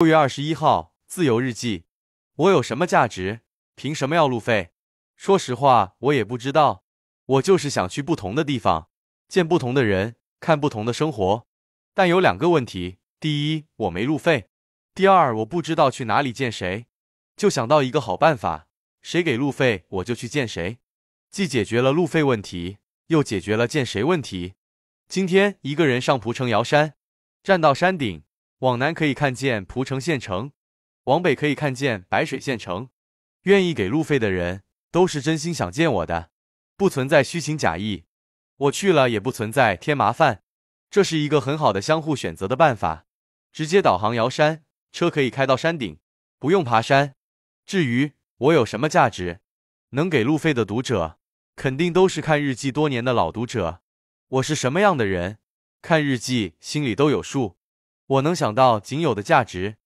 六月二十一号，自由日记。我有什么价值？凭什么要路费？说实话，我也不知道。我就是想去不同的地方，见不同的人，看不同的生活。但有两个问题：第一，我没路费；第二，我不知道去哪里见谁。就想到一个好办法：谁给路费，我就去见谁。既解决了路费问题，又解决了见谁问题。今天一个人上蒲城瑶山，站到山顶。往南可以看见蒲城县城，往北可以看见白水县城。愿意给路费的人都是真心想见我的，不存在虚情假意。我去了也不存在添麻烦，这是一个很好的相互选择的办法。直接导航瑶山，车可以开到山顶，不用爬山。至于我有什么价值，能给路费的读者肯定都是看日记多年的老读者。我是什么样的人，看日记心里都有数。我能想到仅有的价值，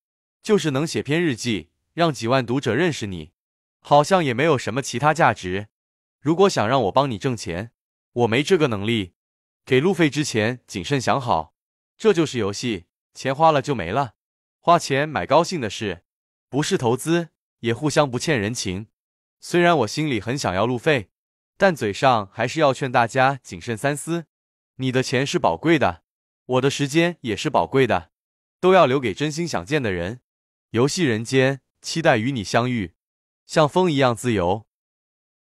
就是能写篇日记，让几万读者认识你。好像也没有什么其他价值。如果想让我帮你挣钱，我没这个能力。给路费之前，谨慎想好。这就是游戏，钱花了就没了。花钱买高兴的事，不是投资，也互相不欠人情。虽然我心里很想要路费，但嘴上还是要劝大家谨慎三思。你的钱是宝贵的，我的时间也是宝贵的。都要留给真心想见的人。游戏人间，期待与你相遇，像风一样自由。